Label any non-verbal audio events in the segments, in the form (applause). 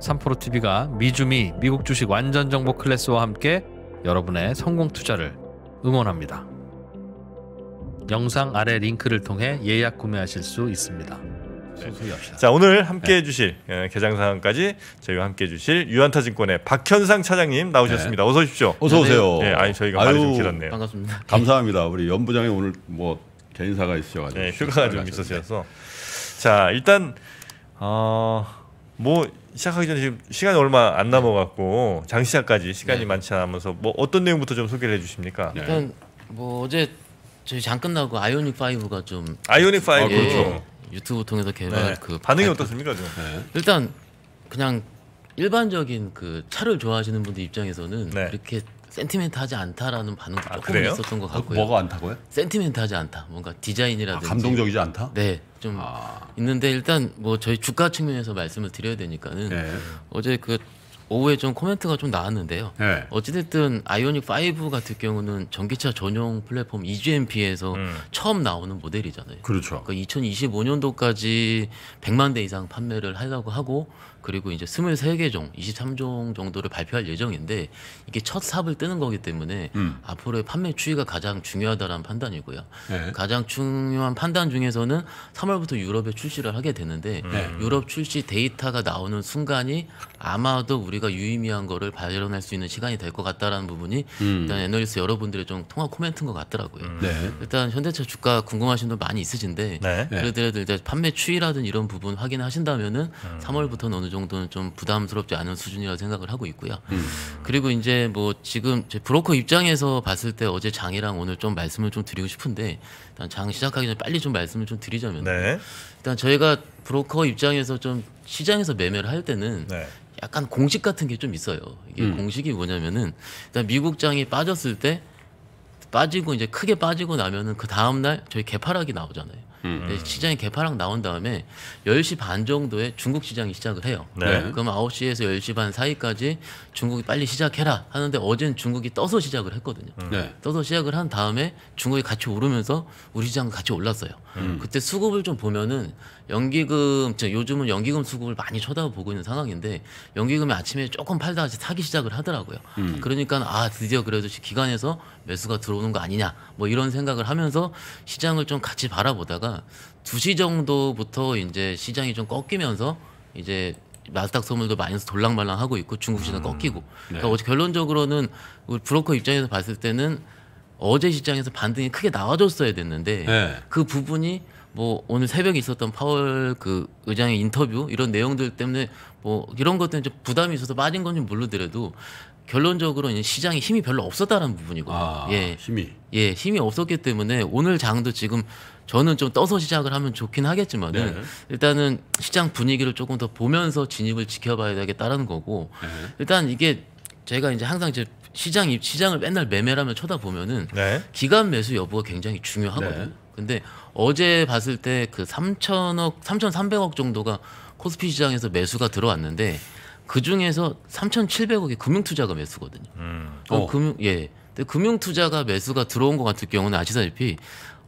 삼프로TV가 미주미 미국 주식 완전 정보 클래스와 함께 여러분의 성공 투자를 응원합니다. 영상 아래 링크를 통해 예약 구매하실 수 있습니다. 네. 자 오늘 함께해 주실 네. 예, 개장 사까지 저희와 함께해 주실 유한타증권의 박현상 차장님 나오셨습니다. 네. 어서 오십시오. 어서 오세요. 네, 아니 저희가 아유, 말이 좀 길었네요. 반갑습니다. 감사합니다. 우리 연 부장이 오늘 뭐 개인사가 있으셔가지고 네, 휴가가 좀 있으셔서 자 일단 어, 뭐 시작하기 전에 지금 시간이 얼마 안 남아갖고 장시작까지 시간이 네. 많지 않으면서 뭐 어떤 내용부터 좀 소개를 해주십니까? 네. 일단 뭐 어제 저희 장 끝나고 아이오닉 5가 좀 아이오닉 5 아, 그렇죠. 예, 그렇죠. 유튜브 통해서 개발 네. 그 반응이 어떻습니까? 좀 네. 일단 그냥 일반적인 그 차를 좋아하시는 분들 입장에서는 이렇게 네. 센티멘트하지 않다라는 반응도 아, 조금 그래요? 있었던 것 뭐, 같고요. 뭐가 안타고요? 센티멘트하지 않다. 뭔가 디자인이라든지 아, 감동적이지 않다. 네, 좀 아. 있는데 일단 뭐 저희 주가 측면에서 말씀을 드려야 되니까는 네. 어제 그 오후에 좀 코멘트가 좀 나왔는데요. 네. 어찌됐든 아이오닉 5 같은 경우는 전기차 전용 플랫폼 EGMP에서 음. 처음 나오는 모델이잖아요. 그렇죠. 그러니까 2025년도까지 100만 대 이상 판매를 하려고 하고 그리고 이제 23개종, 23종 정도를 발표할 예정인데 이게 첫 삽을 뜨는 거기 때문에 음. 앞으로의 판매 추이가 가장 중요하다는 판단이고요. 네. 가장 중요한 판단 중에서는 3월부터 유럽에 출시를 하게 되는데 음. 네. 유럽 출시 데이터가 나오는 순간이 아마도 우리가 유의미한 거를 발견할 수 있는 시간이 될 것 같다라는 부분이 음. 일단 애널리스트 여러분들의 좀 통화 코멘트인 것 같더라고요. 음. 네. 일단 현대차 주가 궁금하신 분 많이 있으신데 네. 네. 그래도 일단 판매 추이라든 이런 부분 확인하신다면은 음. 3월부터는 어느 정도 정도는 좀 부담스럽지 않은 수준이라고 생각을 하고 있고요. 음. 그리고 이제 뭐 지금 제 브로커 입장에서 봤을 때 어제 장이랑 오늘 좀 말씀을 좀 드리고 싶은데 일단 장 시작하기 전에 빨리 좀 말씀을 좀 드리자면 네. 일단 저희가 브로커 입장에서 좀 시장에서 매매를 할 때는 네. 약간 공식 같은 게 좀 있어요. 이게 음. 공식이 뭐냐면은 일단 미국 장이 빠졌을 때 빠지고 이제 크게 빠지고 나면은 그 다음 날 저희 개파락이 나오잖아요. 음. 네, 시장이 개파랑 나온 다음에 10시 반 정도에 중국 시장이 시작을 해요. 네. 네 그럼 9시에서 10시 반 사이까지 중국이 빨리 시작해라 하는데 어제는 중국이 떠서 시작을 했거든요. 음. 네. 떠서 시작을 한 다음에 중국이 같이 오르면서 우리 시장 같이 올랐어요. 음. 그때 수급을 좀 보면은 연기금 요즘은 연기금 수급을 많이 쳐다보고 있는 상황인데 연기금이 아침에 조금 팔다가 사기 시작을 하더라고요. 음. 그러니까 아 드디어 그래도 기관에서 매수가 들어오는 거 아니냐 뭐 이런 생각을 하면서 시장을 좀 같이 바라보다가 보다 2시 정도부터 이제 시장이 좀 꺾이면서 이제 나스닥 선물도 마이너스 돌랑말랑 하고 있고 중국 시장 음. 꺾이고 네. 그러 그러니까 결론적으로는 우리 브로커 입장에서 봤을 때는 어제 시장에서 반등이 크게 나와줬어야 됐는데 네. 그 부분이 뭐 오늘 새벽에 있었던 파월 그 의장의 인터뷰 이런 내용들 때문에 뭐 이런 것들은 좀 부담이 있어서 빠진 건지 모르더라도 결론적으로 시장에 힘이 별로 없었다는 부분이고요. 아, 예. 힘이. 예, 힘이 없었기 때문에 오늘 장도 지금 저는 좀 떠서 시작을 하면 좋긴 하겠지만은 네. 일단은 시장 분위기를 조금 더 보면서 진입을 지켜봐야 되겠다라는 거고 네. 일단 이게 제가 이제 항상 이제 시장 입 시장을 맨날 매매라면 쳐다보면은 네. 기간 매수 여부가 굉장히 중요하거든요. 네. 근데 어제 봤을 때 그 3천억 3,300억 정도가 코스피 시장에서 매수가 들어왔는데 그 중에서 3,700억이 금융투자가 매수거든요. 음. 어. 금융 예. 근데 금융투자가 매수가 들어온 것 같은 경우는 아시다시피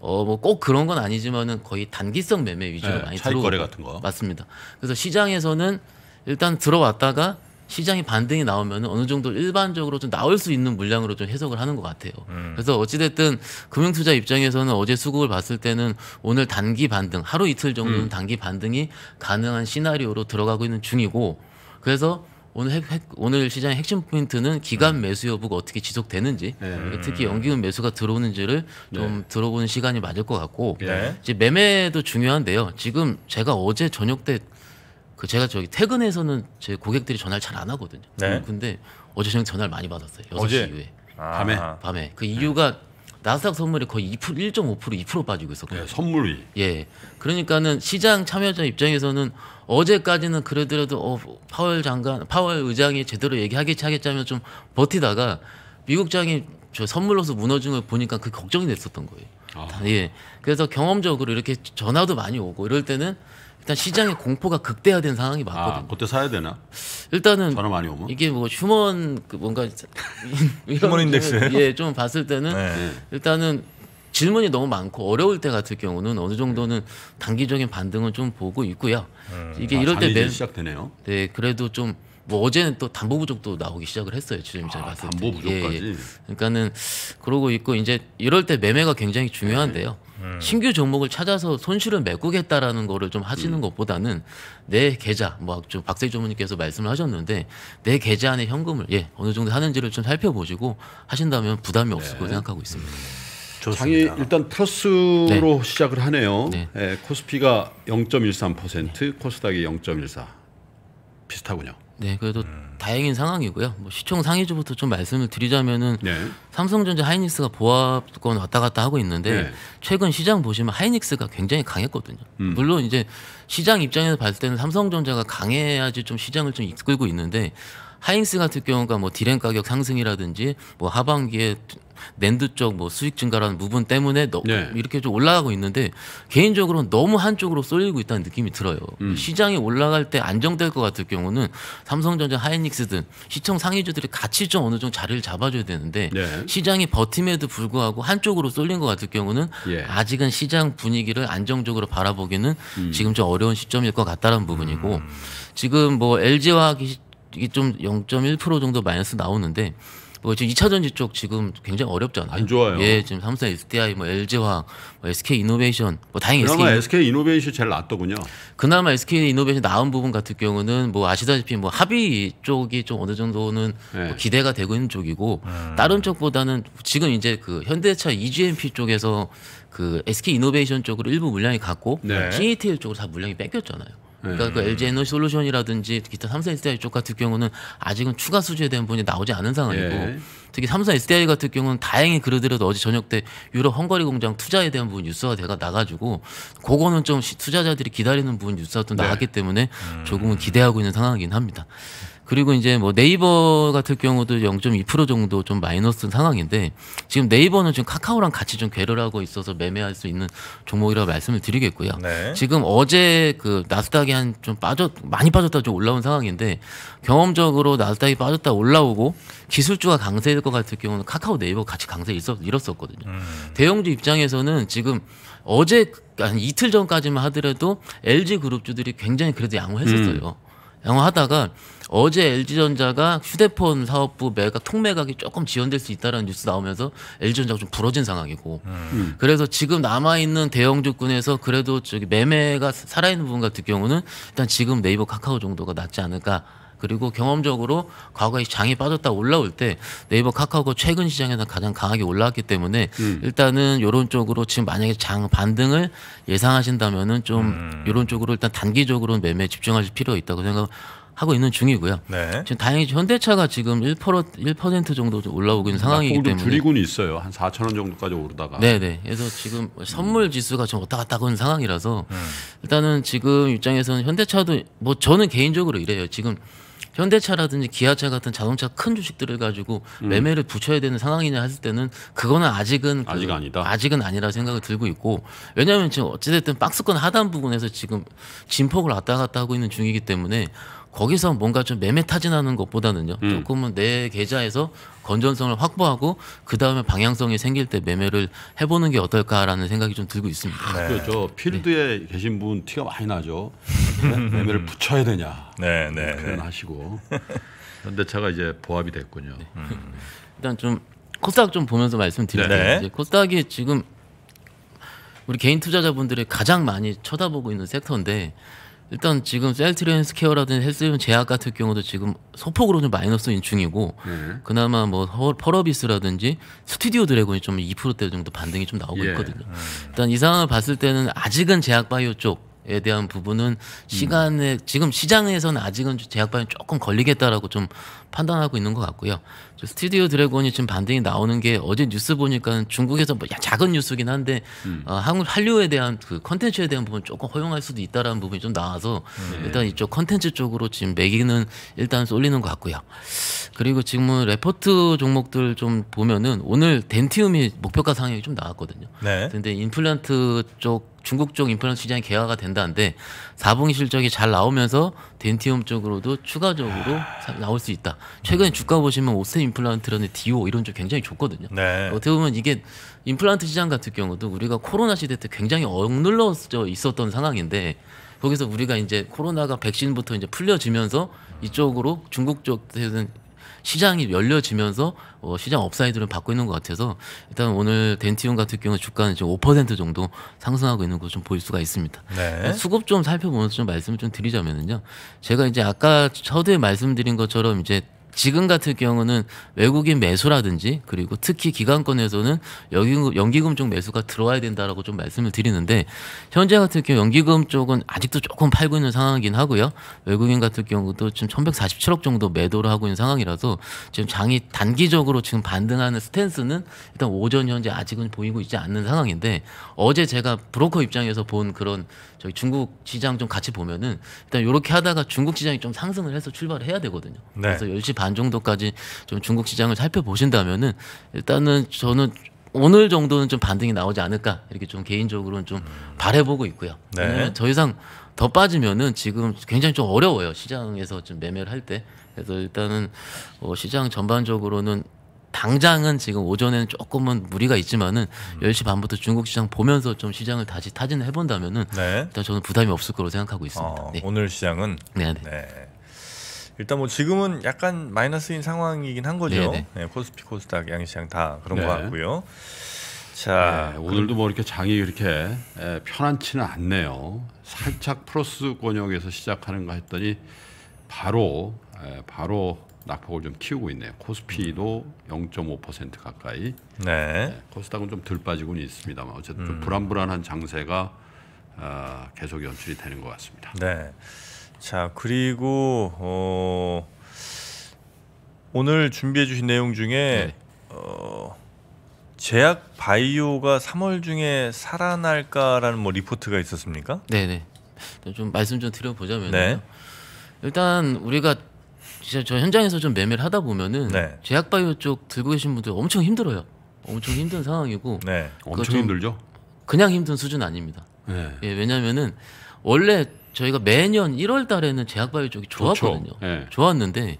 어뭐꼭 그런 건 아니지만은 거의 단기성 매매 위주로 네, 많이 들어오 거래 같은 거 맞습니다. 그래서 시장에서는 일단 들어왔다가 시장이 반등이 나오면 어느 정도 일반적으로 좀 나올 수 있는 물량으로 좀 해석을 하는 것 같아요. 음. 그래서 어찌됐든 금융투자 입장에서는 어제 수급을 봤을 때는 오늘 단기 반등, 하루 이틀 정도는 음. 단기 반등이 가능한 시나리오로 들어가고 있는 중이고, 그래서 오늘, 핵, 핵, 오늘 시장의 핵심 포인트는 기간 네. 매수 여부가 어떻게 지속되는지 네. 특히 연기금 매수가 들어오는지를 좀 네. 들어보는 시간이 맞을 것 같고 네. 이제 매매도 중요한데요. 지금 제가 어제 저녁 때그 제가 저기 퇴근해서는 제 고객들이 전화를 잘 안 하거든요. 네. 근데 어제 저녁 전화를 많이 받았어요. 여섯 시 이후에. 아. 밤에? 밤에. 그 네. 이유가 나스닥 선물이 거의 2% 1.5% 2% 빠지고 있었거든요. 선물이. 예. 그러니까는 시장 참여자 입장에서는 어제까지는 그러더라도 어, 파월 장관, 파월 의장이 제대로 얘기하겠지 하겠자면 좀 버티다가 미국장이 저 선물로서 무너진 걸 보니까 그 걱정이 됐었던 거예요. 아. 예. 그래서 경험적으로 이렇게 전화도 많이 오고 이럴 때는 일단 시장의 공포가 극대화된 상황이 아, 맞거든요. 아, 그때 사야 되나? 일단은 전화 많이 오면 이게 뭐 휴먼 그 뭔가 휴먼 인덱스 예, 좀 봤을 때는 네. 일단은 질문이 너무 많고 어려울 때 같은 경우는 어느 정도는 단기적인 반등은 좀 보고 있고요. 음. 이게 아, 이럴 때 매, 시작되네요. 네, 그래도 좀. 뭐 어제는 또 담보 부족도 나오기 시작을 했어요. 지금 제가 아, 봤을 때. 담보 부족까지. 예, 예. 그러니까는 그러고 있고 이제 이럴 때 매매가 굉장히 중요한데요. 네. 음. 신규 종목을 찾아서 손실을 메꾸겠다라는 거를 좀 하시는 음. 것보다는 내 계좌, 뭐좀 박세희 전무님께서 말씀을 하셨는데 내 계좌 안에 현금을 예 어느 정도 하는지를 좀 살펴보시고 하신다면 부담이 없을 거 네. 거 생각하고 있습니다. 음. 좋습니다. 장이 일단 플러스로 네. 시작을 하네요. 네. 네, 코스피가 0.13%, 코스닥이 0.14 비슷하군요. 네, 그래도 음. 다행인 상황이고요. 뭐 시총 상위주부터 좀 말씀을 드리자면은 네. 삼성전자 하이닉스가 보합권 왔다 갔다 하고 있는데 네. 최근 시장 보시면 하이닉스가 굉장히 강했거든요. 음. 물론 이제 시장 입장에서 봤을 때는 삼성전자가 강해야지 좀 시장을 좀 이끌고 있는데 하인스 같은 경우가 뭐 디램 가격 상승이라든지 뭐 하반기에 낸드 쪽 뭐 수익 증가라는 부분 때문에 너, 네. 이렇게 좀 올라가고 있는데 개인적으로 너무 한쪽으로 쏠리고 있다는 느낌이 들어요. 음. 시장이 올라갈 때 안정될 것같은 경우는 삼성전자, 하이닉스든 시청 상위주들이 같이 좀 어느 정도 자리를 잡아줘야 되는데 네. 시장이 버팀에도 불구하고 한쪽으로 쏠린 것같은 경우는 예. 아직은 시장 분위기를 안정적으로 바라보기는 음. 지금 좀 어려운 시점일 것 같다는 부분이고 음. 지금 뭐 LG화학이 이게 좀0.1% 정도 마이너스 나오는데 뭐 지금 2차 전지 쪽 지금 굉장히 어렵잖아요. 안 좋아요. 예, 지금 삼성 SDI, 뭐 LG화학, 뭐 SK 이노베이션, 뭐 다행히 그나마 SK, 이노베이션 제일 낫더군요. 그나마 SK 이노베이션 나은 부분 같은 경우는 뭐 아시다시피 뭐 합의 쪽이 좀 어느 정도는 뭐 네. 뭐 기대가 되고 있는 쪽이고 음. 다른 쪽보다는 지금 이제 그 현대차 EGMP 쪽에서 그 SK 이노베이션 쪽으로 일부 물량이 갔고 네. CATL 쪽으로 다 물량이 뺏겼잖아요. 그러니까 그 LG 네. 에너지 솔루션이라든지 기타 삼성 SDI 쪽 같은 경우는 아직은 추가 수주에 대한 부분이 나오지 않은 상황이고 예. 특히 삼성 SDI 같은 경우는 다행히 그러더라도 어제 저녁 때 유럽 헝가리 공장 투자에 대한 부분 뉴스가 돼가 나가지고 그거는 좀 투자자들이 기다리는 부분 뉴스가 또 네. 나왔기 때문에 음. 조금은 기대하고 있는 상황이긴 합니다. 그리고 이제 뭐 네이버 같은 경우도 0.2% 정도 좀 마이너스 상황인데 지금 네이버는 지금 카카오랑 같이 좀 괴를 하고 있어서 매매할 수 있는 종목이라고 말씀을 드리겠고요. 네. 지금 어제 그 나스닥이 한 좀 빠졌 많이 빠졌다 좀 올라온 상황인데 경험적으로 나스닥이 빠졌다 올라오고 기술주가 강세일 것 같은 경우는 카카오 네이버 같이 강세 있었 잃었었거든요. 음. 대형주 입장에서는 지금 어제 한 이틀 전까지만 하더라도 LG 그룹주들이 굉장히 그래도 양호했었어요. 음. 양호하다가 어제 LG전자가 휴대폰 사업부 매각 통매각이 조금 지연될 수 있다는 뉴스 나오면서 LG전자가 좀 부러진 상황이고 음. 그래서 지금 남아있는 대형주군에서 그래도 저기 매매가 살아있는 부분 같은 경우는 일단 지금 네이버 카카오 정도가 낫지 않을까 그리고 경험적으로 과거에 장이 빠졌다 올라올 때 네이버 카카오가 최근 시장에서 가장 강하게 올라왔기 때문에 음. 일단은 요런 쪽으로 지금 만약에 장 반등을 예상하신다면은 좀 음. 이런 쪽으로 일단 단기적으로 매매에 집중하실 필요가 있다고 생각 하고 있는 중이고요. 네. 지금 다행히 현대차가 지금 1% 1% 정도 올라오고 있는 상황이기 때문에 줄이고는 있어요. 한 4천 원 정도까지 오르다가. 네네. 네. 그래서 지금 선물 음. 지수가 좀 왔다 갔다 하는 상황이라서 음. 일단은 지금 입장에서는 현대차도 뭐 저는 개인적으로 이래요. 지금 현대차라든지 기아차 같은 자동차 큰 주식들을 가지고 음. 매매를 붙여야 되는 상황이냐 했을 때는 그거는 아직은 그, 아직 아니다. 아직은 아니라 생각이 들고 있고 왜냐하면 지금 어찌됐든 박스권 하단 부분에서 지금 진폭을 왔다 갔다 하고 있는 중이기 때문에 거기서 뭔가 좀 매매타진하는 것보다는요 음. 조금은 내 계좌에서 건전성을 확보하고 그 다음에 방향성이 생길 때 매매를 해보는 게 어떨까라는 생각이 좀 들고 있습니다. 아, 그렇죠. 네. 그저 필드에 네. 계신 분 티가 많이 나죠. (laughs) 네? 매매를 붙여야 되냐. 네, 네, 뭐 네, 그런 하시고 현대차가 이제 보합이 됐군요. 음. 일단 좀 코스닥 좀 보면서 말씀드릴게요. 네. 코스닥이 지금 우리 개인 투자자분들이 가장 많이 쳐다보고 있는 섹터인데 일단 지금 셀트랜스케어라든지 리 헬스용 제약 같은 경우도 지금 소폭으로 좀 마이너스 인중이고 예. 네. 그나마 뭐 펄어비스라든지 스튜디오 드래곤이 좀 2%대 정도 반등이 좀 나오고 예. 있거든요. 음. 일단 이 상황을 봤을 때는 아직은 제약 바이오 쪽 제에 대한 부분은 음. 시간에 음. 지금 시장에서는 아직은 제약반이 조금 걸리겠다라고 좀 판단하고 있는 것 같고요. 스튜디오 드래곤이 지금 반등이 나오는 게 어제 뉴스 보니까 중국에서 뭐 작은 뉴스긴 한데 음. 어, 한국 한류에 대한 그 컨텐츠에 대한 부분 조금 허용할 수도 있다라는 부분이 좀 나와서 네. 일단 이쪽 컨텐츠 쪽으로 지금 매기는 일단 쏠리는 것 같고요. 그리고 지금은 레포트 종목들 좀 보면은 오늘 덴티움이 목표가 상향이 좀 나왔거든요. 네. 근데 인플란트 쪽 중국 쪽 임플란트 시장이 개화가 된다는데 4분기 실적이 잘 나오면서 덴티움 쪽으로도 추가적으로 나올 수 있다. 최근에 주가 보시면 오스 임플란트라는 디오 이런 쪽 굉장히 좋거든요. 네. 어떻게 보면 이게 임플란트 시장 같은 경우도 우리가 코로나 시대 때 굉장히 억눌러져 있었던 상황인데 거기서 우리가 이제 코로나가 백신부터 이제 풀려지면서 이쪽으로 중국 쪽에서는 시장이 열려지면서 어, 시장 업사이드를 받고 있는 것 같아서 일단 오늘 덴티움 같은 경우 주가는 지금 5% 정도 상승하고 있는 것을 좀볼 수가 있습니다. 네. 어, 수급 좀 살펴보면서 좀 말씀을 좀 드리자면은요. 제가 이제 아까 서두에 말씀드린 것처럼 이제 지금 같은 경우는 외국인 매수라든지 그리고 특히 기관권에서는 연기금, 쪽 매수가 들어와야 된다라고 좀 말씀을 드리는데 현재 같은 경우 연기금 쪽은 아직도 조금 팔고 있는 상황이긴 하고요. 외국인 같은 경우도 지금 1147억 정도 매도를 하고 있는 상황이라서 지금 장이 단기적으로 지금 반등하는 스탠스는 일단 오전 현재 아직은 보이고 있지 않는 상황인데 어제 제가 브로커 입장에서 본 그런 저희 중국 시장 좀 같이 보면은 일단 요렇게 하다가 중국 시장이 좀 상승을 해서 출발을 해야 되거든요. 네. 그래서 10시 반 정도까지 좀 중국 시장을 살펴보신다면은 일단은 저는 오늘 정도는 좀 반등이 나오지 않을까 이렇게 좀 개인적으로는 좀 바래보고 있고요. 네. 더 이상 더 빠지면은 지금 굉장히 좀 어려워요 시장에서 좀 매매를 할 때. 그래서 일단은 어 시장 전반적으로는 당장은 지금 오전에는 조금은 무리가 있지만은 음. 10시 반부터 중국 시장 보면서 좀 시장을 다시 타진을 해본다면은 네. 일단 저는 부담이 없을 거로 생각하고 있습니다. 어, 네. 오늘 시장은 네네. 네. 네. 일단 뭐 지금은 약간 마이너스인 상황이긴 한 거죠. 네, 네. 네 코스피, 코스닥, 양시장 다 그런 거 같고요. 자 네, 그 오늘도 뭐 이렇게 장이 이렇게 편안치는 않네요. 살짝 플러스 권역에서 시작하는가 했더니 바로 바로 낙폭을 좀 키우고 있네요. 코스피도 0.5% 가까이. 네. 네. 코스닥은 좀 덜 빠지고는 있습니다만 어쨌든 음. 좀 불안불안한 장세가 어, 계속 연출이 되는 것 같습니다. 네. 자 그리고 어, 오늘 준비해 주신 내용 중에 네. 어, 제약 바이오가 3월 중에 살아날까라는 뭐 리포트가 있었습니까? 네네. 네. 좀 말씀 좀 드려보자면요. 네. 일단 우리가 진짜 저 현장에서 좀 매매를 하다 보면은 네. 제약바이오 쪽 들고 계신 분들 엄청 힘들어요. 엄청 힘든 상황이고. 네. 엄청 힘들죠. 그냥 힘든 수준 아닙니다. 네. 예, 왜냐면은 원래 저희가 매년 1월 달에는 제약바이오 쪽이 좋았거든요. 네. 좋았는데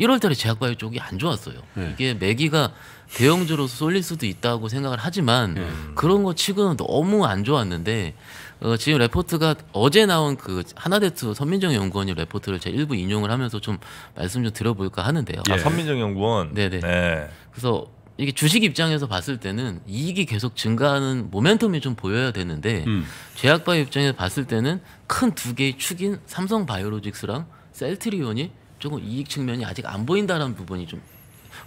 1월 달에 제약바이오 쪽이 안 좋았어요. 네. 이게 매기가 대형주로 쏠릴 수도 있다고 생각을 하지만 예. 그런 거 치고는 너무 안 좋았는데 어, 지금 레포트가 어제 나온 그 하나대투 선민정 연구원이 레포트를 제 일부 인용을 하면서 좀 말씀 좀 드려볼까 하는데요. 아, 예. 선민정 연구원. 네네. 네. 네. 그래서 이게 주식 입장에서 봤을 때는 이익이 계속 증가하는 모멘텀이 좀 보여야 되는데 음. 제약바 입장에서 봤을 때는 큰 두 개의 축인 삼성바이오로직스랑 셀트리온이 조금 이익 측면이 아직 안 보인다라는 부분이 좀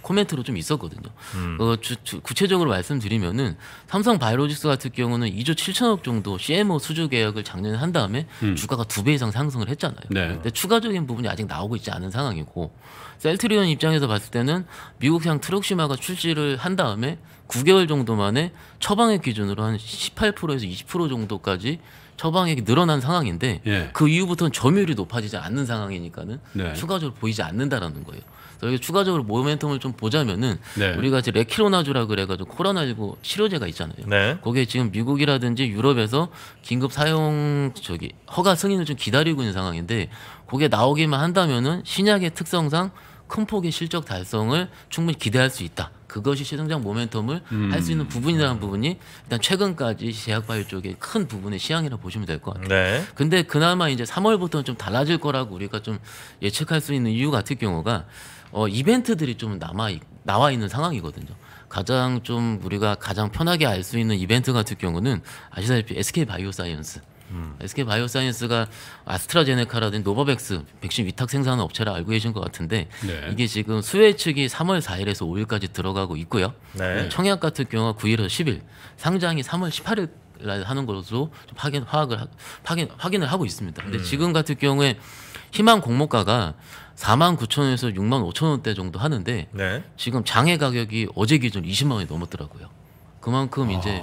코멘트로 좀 있었거든요. 음. 어, 주, 주, 구체적으로 말씀드리면은 삼성 바이오로직스 같은 경우는 2조 7천억 정도 CMO 수주 계약을 작년에 한 다음에 음. 주가가 두 배 이상 상승을 했잖아요. 네. 근데 추가적인 부분이 아직 나오고 있지 않은 상황이고 셀트리온 입장에서 봤을 때는 미국향 트럭시마가 출시를 한 다음에 9개월 정도 만에 처방액 기준으로 한 18%에서 20% 정도까지 처방액이 늘어난 상황인데 예. 그 이후부터는 점유율이 높아지지 않는 상황이니까는 네. 추가적으로 보이지 않는다라는 거예요. 그래서 추가적으로 모멘텀을 좀 보자면은 네. 우리가 이제 레키로나주라 그래가지고 코로나19 치료제가 있잖아요. 네. 거기에 지금 미국이라든지 유럽에서 긴급 사용 저기 허가 승인을 좀 기다리고 있는 상황인데 그게 나오기만 한다면은 신약의 특성상 큰 폭의 실적 달성을 충분히 기대할 수 있다. 그것이 시성장 모멘텀을 음. 할수 있는 부분이라는 부분이 일단 최근까지 제약바이오 쪽에 큰 부분의 시향이라 보시면 될 것 같아요. 네. 근데 그나마 이제 3월부터는 좀 달라질 거라고 우리가 좀 예측할 수 있는 이유 같은 경우가 어, 이벤트들이 좀 남아 나와 있는 상황이거든요. 가장 좀 우리가 가장 편하게 알 수 있는 이벤트 같은 경우는 아시다시피 SK 바이오사이언스 음. SK 바이오사이언스가 아스트라제네카라든지 노바백스 백신 위탁 생산 업체라 알고 계신 것 같은데 네. 이게 지금 수혜 측이 3월 4일에서 5일까지 들어가고 있고요. 네. 네. 청약 같은 경우가 9일에서 10일, 상장이 3월 18일 날 하는 것으로 확인 파악을 확인 확인을 하고 있습니다. 근데 음. 지금 같은 경우에 희망 공모가가 4만 9천 에서 6만 5천 원대 정도 하는데 네. 지금 장애 가격이 어제 기준 20만 원이 넘었더라고요. 그만큼 아. 이제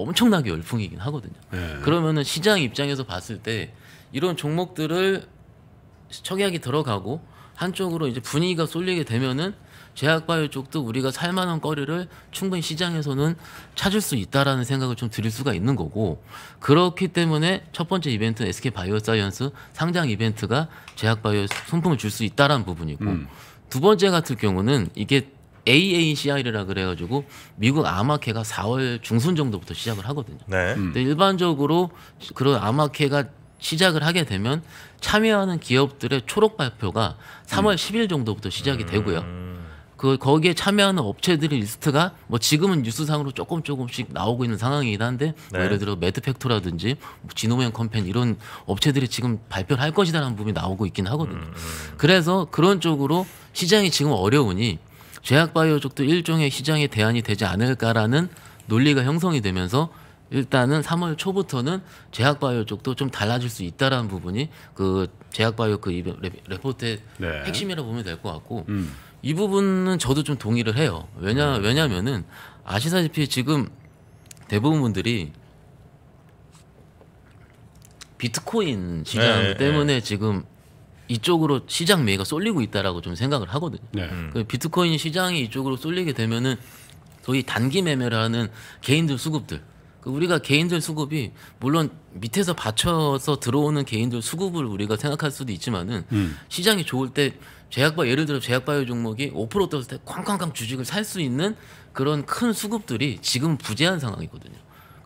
엄청나게 열풍이긴 하거든요. 네. 그러면은 시장 입장에서 봤을 때 이런 종목들을 청약이 들어가고 한쪽으로 이제 분위기가 쏠리게 되면은 제약바이오 쪽도 우리가 살만한 거리를 충분히 시장에서는 찾을 수 있다라는 생각을 좀 드릴 수가 있는 거고 그렇기 때문에 첫 번째 이벤트 SK 바이오사이언스 상장 이벤트가 제약바이오 성품을 줄 수 있다라는 부분이고 음. 두 번째 같은 경우는 이게 AACI라 그래가지고 미국 암마케가 4월 중순 정도부터 시작을 하거든요. 네. 음. 근데 일반적으로 그런 암마케가 시작을 하게 되면 참여하는 기업들의 초록 발표가 3월 음. 10일 정도부터 시작이 음. 되고요. 그 거기에 참여하는 업체들의 리스트가 뭐 지금은 뉴스상으로 조금 조금씩 나오고 있는 상황이긴 한데 뭐 네. 예를 들어 매드팩토라든지 뭐 지노맨 컴펜 이런 업체들이 지금 발표를 할 것이다라는 부분이 나오고 있긴 하거든요. 음, 음. 그래서 그런 쪽으로 시장이 지금 어려우니 제약바이오족도 일종의 시장의 대안이 되지 않을까라는 논리가 형성이 되면서 일단은 3월 초부터는 제약바이오 쪽도 좀 달라질 수 있다라는 부분이 그 제약바이오 그 레포트의 네. 핵심이라고 보면 될 것 같고 음. 이 부분은 저도 좀 동의를 해요. 왜냐 음. 왜냐면은 아시다시피 지금 대부분 분들이 비트코인 시장 네, 네. 때문에 네. 지금 이쪽으로 시장 매가 쏠리고 있다라고 좀 생각을 하거든요. 네. 음. 그 비트코인 시장이 이쪽으로 쏠리게 되면은 소위 단기 매매를하는 개인들 수급들 그 우리가 개인들 수급이 물론 밑에서 받쳐서 들어오는 개인들 수급을 우리가 생각할 수도 있지만은 음. 시장이 좋을 때 제약바 예를 들어 제약바이오 종목이 5% 떨어질 때 쾅쾅쾅 주식을 살 수 있는 그런 큰 수급들이 지금 부재한 상황이거든요.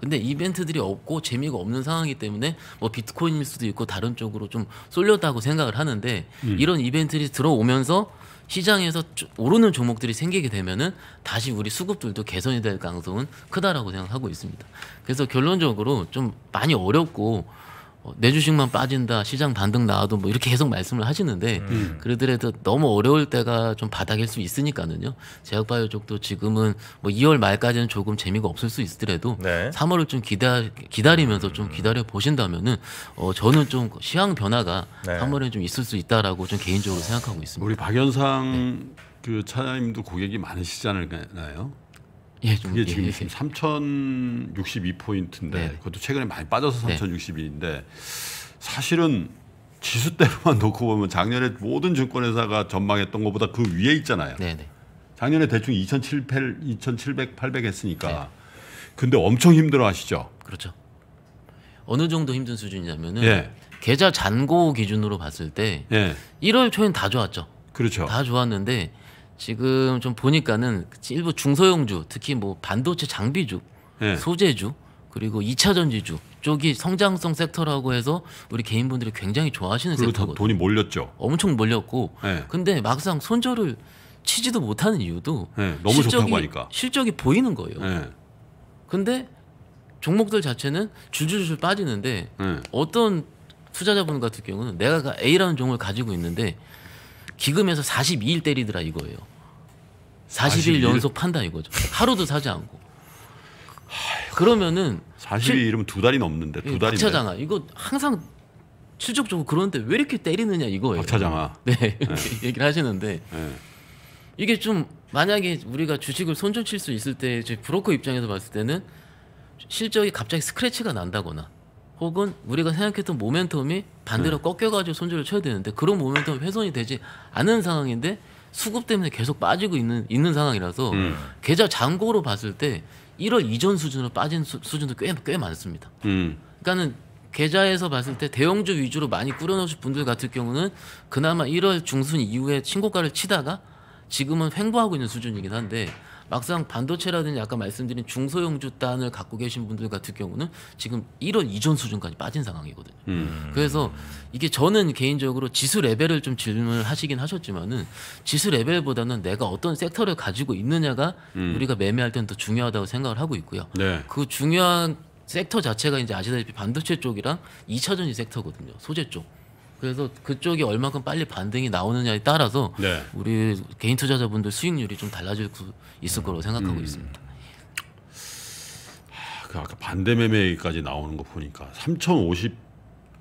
근데 이벤트들이 없고 재미가 없는 상황이기 때문에 뭐 비트코인일 수도 있고 다른 쪽으로 좀 쏠렸다고 생각을 하는데 음. 이런 이벤트들이 들어오면서 시장에서 오르는 종목들이 생기게 되면은 다시 우리 수급들도 개선이 될 가능성은 크다라고 생각하고 있습니다. 그래서 결론적으로 좀 많이 어렵고 뭐, 내 주식만 빠진다 시장 반등 나와도 뭐 이렇게 계속 말씀을 하시는데 음. 음. 그러더라도 너무 어려울 때가 좀 바닥일 수 있으니까는요 제약바이오 쪽도 지금은 뭐 2월 말까지는 조금 재미가 없을 수 있더라도 네. 3월을 좀 기다 기다리면서 좀 음. 기다려 보신다면은 어 저는 좀 시황 변화가 네. 3월에 좀 있을 수 있다라고 좀 개인적으로 생각하고 있습니다. 우리 박연상 네. 그 차장님도 고객이 많으시지 않요 예, 좀, 그게 예, 지금 예, 예. 3,062포인트인데 네. 그것도 최근에 많이 빠져서 3,062인데 사실은 지수대로만 (laughs) 놓고 보면 작년에 모든 증권회사가 전망했던 것보다 그 위에 있잖아요. 네, 네. 작년에 대충 2,700, 2,700, 800 했으니까 네. 근데 엄청 힘들어 하시죠. 그렇죠. 어느 정도 힘든 수준이냐면은 예. 계좌 잔고 기준으로 봤을 때 예. 1월 초엔 다 좋았죠. 그렇죠. 다 좋았는데 지금 좀 보니까는 일부 중소형주, 특히 뭐 반도체 장비주, 네. 소재주, 그리고 2차 전지주 쪽이 성장성 섹터라고 해서 우리 개인분들이 굉장히 좋아하시는 섹터거든요. 돈이 몰렸죠. 엄청 몰렸고. 네. 근데 막상 손절을 치지도 못하는 이유도 네, 너무 실적이, 좋다고 하니까. 실적이 보이는 거예요. 네. 근데 종목들 자체는 줄줄줄 빠지는데 어떤 투자자분 같은 경우는 내가 그 A라는 종을 가지고 있는데 기금에서 42일 때리더라 이거예요. 40일, 41? 연속 판다 이거죠. 하루도 사지 않고. 그러면은 42일이면 두 달이 넘는데 두 예, 달이 차잖아. 이거 항상 추적적으로 그런데 왜 이렇게 때리느냐 이거예요. 박차장아. 네, 네. (laughs) 얘기를 하시는데 네. 이게 좀 만약에 우리가 주식을 손절 칠수 있을 때 브로커 입장에서 봤을 때는 실적이 갑자기 스크래치가 난다거나 혹은 우리가 생각했던 모멘텀이 반대로 네. 꺾여가지고 손절을 쳐야 되는데 그런 모멘텀 훼손이 되지 않은 상황인데 수급 때문에 계속 빠지고 있는 있는 상황이라서 음. 계좌 잔고로 봤을 때 1월 이전 수준으로 빠진 수, 준도 꽤, 꽤 많습니다. 음. 그러니까는 계좌에서 봤을 때 대형주 위주로 많이 꾸려놓으신 분들 같은 경우는 그나마 1월 중순 이후에 신고가를 치다가 지금은 횡보하고 있는 수준이긴 한데 막상 반도체라든지 아까 말씀드린 중소형주 단을 갖고 계신 분들 같은 경우는 지금 1원 이전 수준까지 빠진 상황이거든요. 음. 그래서 이게 저는 개인적으로 지수 레벨을 좀 질문을 하시긴 하셨지만은 지수 레벨보다는 내가 어떤 섹터를 가지고 있느냐가 음. 우리가 매매할 때는 더 중요하다고 생각을 하고 있고요. 네. 그 중요한 섹터 자체가 이제 아시다시피 반도체 쪽이랑 2차전지 섹터거든요. 소재 쪽. 그래서 그쪽이 얼마큼 빨리 반등이 나오느냐에 따라서 네. 우리 개인 투자자분들 수익률이 좀 달라질 수 있을 거라고 생각하고 음. 있습니다. 그 아까 반대 매매까지 나오는 거 보니까 3,050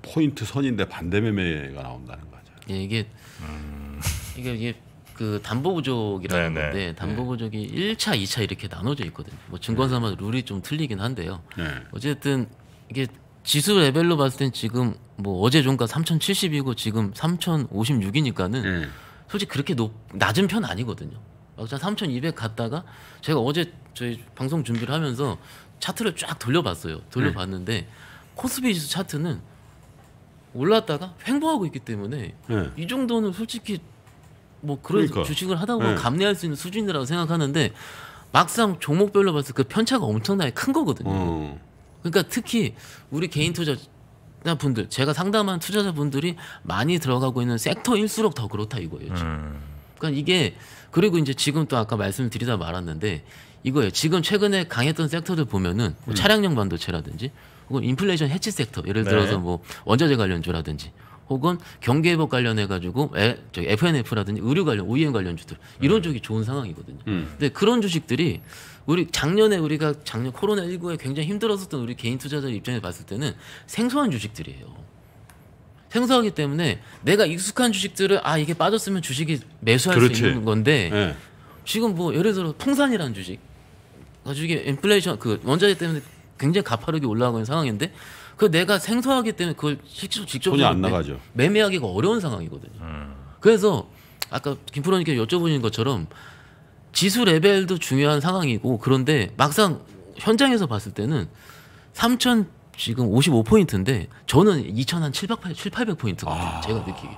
포인트 선인데 반대 매매가 나온다는 거죠. 예, 이게 음. 이게 이게 그 담보 부족이라는 네, 네. 건데 네. 담보 부족이 네. 1차, 2차 이렇게 나눠져 있거든요. 뭐 증권사마다 네. 룰이 좀 틀리긴 한데요. 네. 어쨌든 이게 지수 레벨로 봤을 땐 지금 뭐 어제 종가 3,070이고 지금 3,056이니까는 네. 음. 솔직히 그렇게 높, 낮은 편 아니거든요. 막상 어, 3,200 갔다가 제가 어제 저희 방송 준비를 하면서 차트를 쫙 돌려봤어요. 돌려봤는데 네. 코스피 지수 차트는 올랐다가 횡보하고 있기 때문에 네. 이 정도는 솔직히 뭐 그런 그러니까. 주식을 하다 보면 네. 감내할 수 있는 수준이라고 생각하는데 막상 종목별로 봤을 때 그 편차가 엄청나게 큰 거거든요. 어. 그러니까 특히 우리 개인 투자자분들 제가 상담한 투자자분들이 많이 들어가고 있는 섹터일수록 더 그렇다 이거예요. 지금. 음. 그러니까 이게 그리고 이제 지금 또 아까 말씀드리다 을 말았는데 이거예요. 지금 최근에 강했던 섹터들 보면은 뭐 음. 차량용 반도체라든지 혹은 인플레이션 해치 섹터 예를 네. 들어서 네. 뭐 원자재 관련주라든지 혹은 경계 회복 관련해 가지고 에, 저 FNF라든지 의류 관련 OEM 관련주들 이런 음. 쪽이 좋은 상황이거든요. 음. 근데 그런 주식들이 우리 작년에 우리가 작년 코로나 19에 굉장히 힘들었었던 우리 개인 투자자 입장에서 봤을 때는 생소한 주식들이에요. 생소하기 때문에 내가 익숙한 주식들을 아 이게 빠졌으면 주식이 매수할 그렇지. 수 있는 건데 네. 지금 뭐 예를 들어 통산이라는 주식 아주 이게 인플레이션 그 원자재 때문에 굉장히 가파르게 올라가고 있는 상황인데 그 내가 생소하기 때문에 그걸 직접 직접 손이 안 나가죠. 매매하기가 어려운 상황이거든요. 음. 그래서 아까 김프로님께 여쭤보신 것처럼 지수 레벨도 중요한 상황이고 그런데 막상 현장에서 봤을 때는 3천 지금 55포인트인데 저는 2,700, 800포인트 아... 제가 느끼기에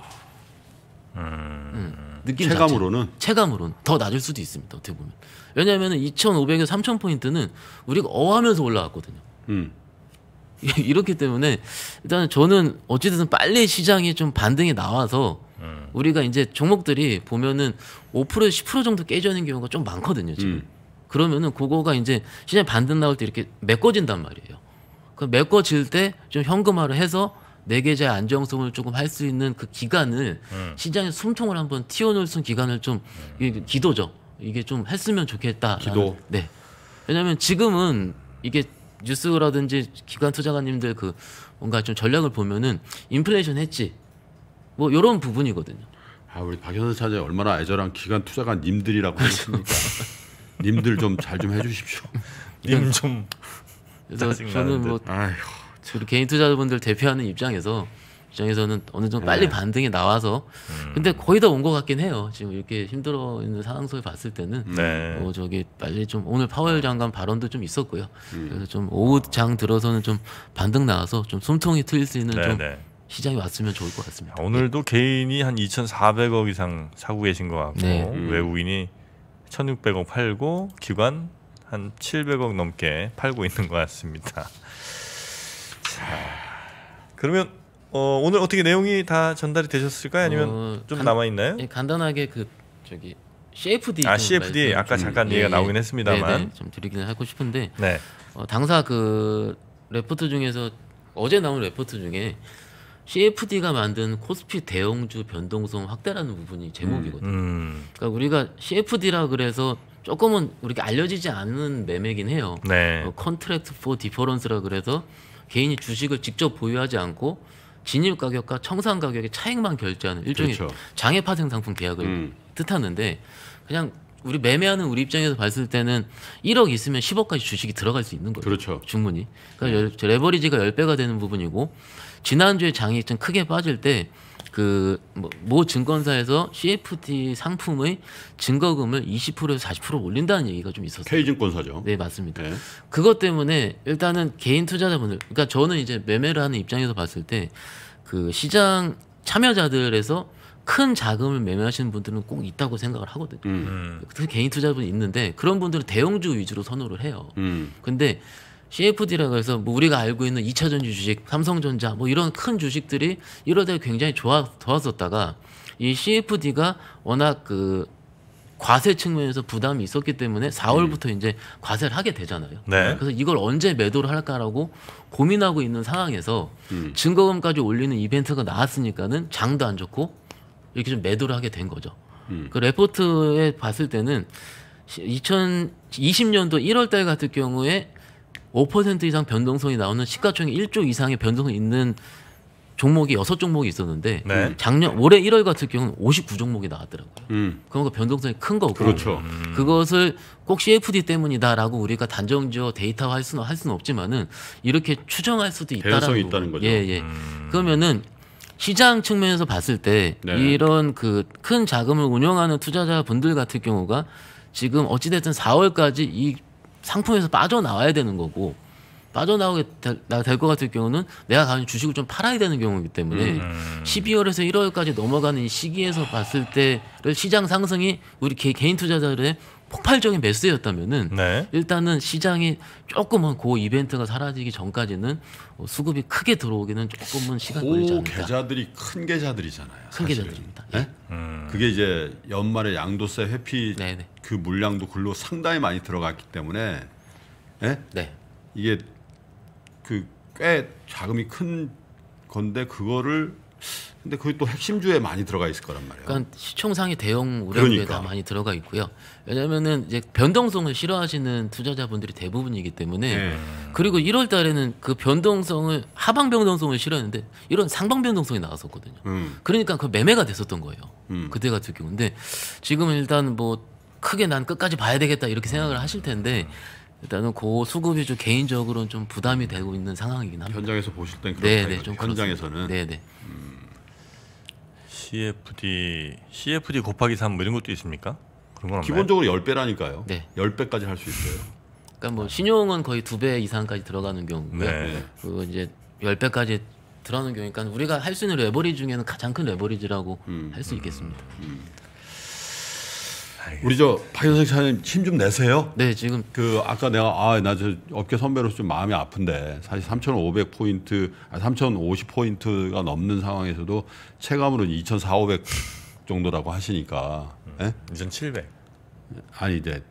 음... 음, 느낌 체감으로는? 자체, 체감으로는 더 낮을 수도 있습니다 어떻게 보면 왜냐하면 2,500에서 3,000포인트는 우리가 어하면서 올라왔거든요 음. (laughs) 이렇기 때문에 일단 저는 어찌됐든 빨리 시장이 좀 반등이 나와서 음. 우리가 이제 종목들이 보면은 5% 10% 정도 깨지는 경우가 좀 많거든요 지금. 음. 그러면은 그거가 이제 시장 반등 나올 때 이렇게 메꿔진단 말이에요. 그 메꿔질 때 좀 현금화를 해서 내 네 계좌의 안정성을 조금 할 수 있는 그 기간을 음. 시장에 숨통을 한번 튀어놓을 수 있는 기간을 좀 음. 기도죠. 이게 좀 했으면 좋겠다. 기도. 네. 왜냐하면 지금은 이게 뉴스라든지 기관 투자가님들 그 뭔가 좀 전략을 보면은 인플레이션 했지 뭐 이런 부분이거든요. 아 우리 박현수 차장 얼마나 애절한 기간 투자가 님들이라고 하십니까? (laughs) 님들 좀 잘좀 좀 해주십시오. 님 좀. 저는 뭐 아휴, 우리 개인 투자자분들 대표하는 입장에서 입장에서는 어느 정도 빨리 네. 반등이 나와서 음. 근데 거의 다 온 것 같긴 해요. 지금 이렇게 힘들어 있는 상황 속에 봤을 때는 네. 어, 저기 빨리 좀 오늘 파월 장관 발언도 좀 있었고요. 음. 그래서 좀 오후 장 들어서는 좀 반등 나와서 좀 숨통이 트일 수 있는 네, 좀 네. 시장이 왔으면 좋을 것 같습니다. 아, 오늘도 개인이 한 2,400억 이상 사고 계신 것 같고 네. 음. 외국인이 1,600억 팔고 기관 한 700억 넘게 팔고 있는 것 같습니다. 자, 그러면 어, 오늘 어떻게 내용이 다 전달이 되셨을까요? 아니면 어, 좀 간, 남아 있나요? 예, 간단하게 그 저기 CFD 아 CFD 아까 잠깐 얘기가 예, 예. 나오긴 예, 했습니다만 네네, 네. 좀 드리기는 하고 싶은데 네. 어, 당사 그 레포트 중에서 어제 나온 레포트 중에 CFD가 만든 코스피 대형주 변동성 확대라는 부분이 제목이거든요. 음. 음. 그러니까 우리가 CFD라 그래서 조금은 우리가 알려지지 않는 매매긴 해요. 네. 어, 컨트랙트 포 디퍼런스라 그래서 개인이 주식을 직접 보유하지 않고 진입 가격과 청산 가격의 차익만 결제하는 일종의 그렇죠. 장애 파생 상품 계약을 음. 뜻하는데 그냥 우리 매매하는 우리 입장에서 봤을 때는 1억 있으면 10억까지 주식이 들어갈 수 있는 거예요. 그렇죠. 주문이. 그러니까 네. 레버리지가 10배가 되는 부분이고 지난주에 장이 좀 크게 빠질 때 그뭐 모 증권사에서 CFD 상품의 증거금을 20%에서 40% 올린다는 얘기가 좀 있었어요. K증권사죠. 네, 맞습니다. 네. 그것 때문에 일단은 개인 투자자분들 그러니까 저는 이제 매매를 하는 입장에서 봤을 때 그 시장 참여자들에서 큰 자금을 매매하시는 분들은 꼭 있다고 생각을 하거든요. 음. 특히 개인 투자분이 있는데 그런 분들은 대형주 위주로 선호를 해요. 음. 근데 CFD라고 해서 뭐 우리가 알고 있는 2차전지 주식, 삼성전자 뭐 이런 큰 주식들이 이러다 굉장히 좋아, 좋았었다가 이 CFD가 워낙 그 과세 측면에서 부담이 있었기 때문에 4월부터 음. 이제 과세를 하게 되잖아요. 네. 그래서 이걸 언제 매도를 할까라고 고민하고 있는 상황에서 음. 증거금까지 올리는 이벤트가 나왔으니까는 장도 안 좋고 이렇게 좀 매도를 하게 된 거죠. 음. 그 레포트에 봤을 때는 2020년도 1월 달 같은 경우에 5% 이상 변동성이 나오는 시가총액 1조 이상의 변동성이 있는 종목이 여섯 종목이 있었는데 네. 작년 올해 1월 같은 경우는 59종목이 나왔더라고요. 음. 그러니까 변동성이 큰 거고 그렇죠. 음. 그것을 꼭 CFD 때문이다라고 우리가 단정지어 데이터화할 수는 할 수는 없지만은 이렇게 추정할 수도 있다라는 있다는 거죠. 예, 예. 음. 그러면은 시장 측면에서 봤을 때 네. 이런 그 큰 자금을 운영하는 투자자분들 같은 경우가 지금 어찌됐든 4월까지 이 상품에서 빠져나와야 되는 거고 빠져나오게 될 것 같은 경우는 내가 가진 주식을 좀 팔아야 되는 경우이기 때문에 음. 12월에서 음. 1월까지 넘어가는 시기에서 봤을 때 시장 상승이 우리 개, 인 투자자들의 폭발적인 매수였다면은 네. 일단은 시장이 조금은 그 이벤트가 사라지기 전까지는 어, 수급이 크게 들어오기는 조금은 시간 걸리지 않을까. 계좌들이 큰 계좌들이잖아요. 큰 사실은. 계좌들입니다. 예? 네? 음. 그게 이제 연말에 양도세 회피 네네. 그 물량도 글로 상당히 많이 들어갔기 때문에 네? 네. 이게 그꽤 자금이 큰 건데 그거를 근데 그게 또 핵심주에 많이 들어가 있을 거란 말이에요. 그러니까 시총상의 대형 우량주에 그러니까. 다 많이 들어가 있고요. 왜냐면은 이제 변동성을 싫어하시는 투자자분들이 대부분이기 때문에 네. 그리고 1월 달에는 그 변동성을 하방 변동성을 싫어했는데 이런 상방 변동성이 나왔었거든요. 음. 그러니까 그 매매가 됐었던 거예요. 음. 그때 같은 경우인데 지금 일단 뭐 크게 난 끝까지 봐야 되겠다 이렇게 생각을 하실 텐데 음. 일단은 그 수급이 좀 개인적으로는 좀 부담이 되고 있는 상황이긴 합니다. 현장에서 보실 땐 그렇다. 네 현장에서는. 네네. 음. CFD, CFD 곱하기 3뭐 이런 것도 있습니까? 그런 건 기본적으로 10배라니까요. 네. 10배까지 할 수 있어요. 그러니까 뭐 신용은 거의 2배 이상까지 들어가는 경우고요. 네. 그 이제 10배까지 들어가는 경우니까 우리가 할 수 있는 레버리지 중에는 가장 큰 레버리지라고 음. 할수 있겠습니다. 음. 음. 우리 저 박효석 사장님 힘 좀 내세요. 네, 지금 그 아까 내가 아나 저 업계 선배로서 좀 마음이 아픈데 사실 3,500 포인트, 아, 3,050 포인트가 넘는 상황에서도 체감으로는 2,400 정도라고 하시니까 음, 예? 2,700. 아니, 이제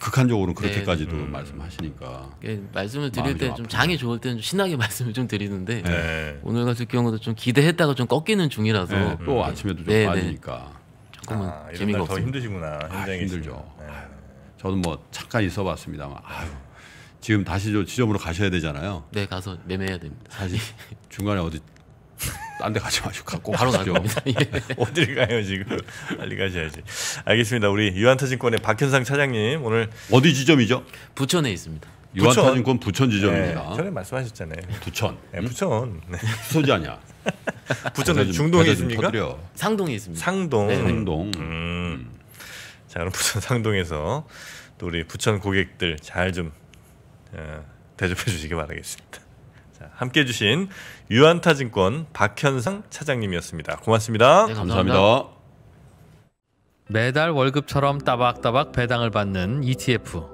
극한적으로는 그렇게까지도 네. 음. 말씀하시니까 예, 말씀을 드릴 때 좀 장이 좋을 때는 좀 신나게 (laughs) 말씀을 좀 드리는데 네. 오늘 같은 경우도 좀 기대했다가 좀 꺾이는 중이라서 네, 또 음. 아침에도 좀 네, 네. 빠지니까 그러면 아, 재미가 없어더 힘드시구나. 아, 힘들죠. 네. 저도 뭐 잠깐 있어봤습니다만 아유, 지금 다시 저 지점으로 가셔야 되잖아요. 네, 가서 매매해야 됩니다. 사실 (laughs) 중간에 어디 딴데 가지 마시고 갖고 바로 나갑 예. (laughs) 어디를 가요 지금? 빨리 가셔야지. 알겠습니다. 우리 유한타증권의 박현상 차장님 오늘 어디 지점이죠? 부천에 있습니다. 유한타인권 부천 지점입니다. 네, 전에 말씀하셨잖아요. 부천. 네, 부천. 음? 네. (laughs) 소지 아니야. (laughs) 부천 중동에 있습니까? 상동에 있습니다. 상동. 네. 상동. 음. 음. 자 그럼 부천 상동에서 또 우리 부천 고객들 잘좀 어, 대접해 주시기 바라겠습니다. 자, 함께 해주신 유한타증권 박현상 차장님이었습니다. 고맙습니다. 네, 감사합니다. 감사합니다. 매달 월급처럼 따박따박 배당을 받는 ETF.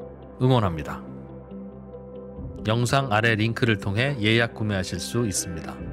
응원합니다. 영상 아래 링크를 통해 예약 구매하실 수 있습니다.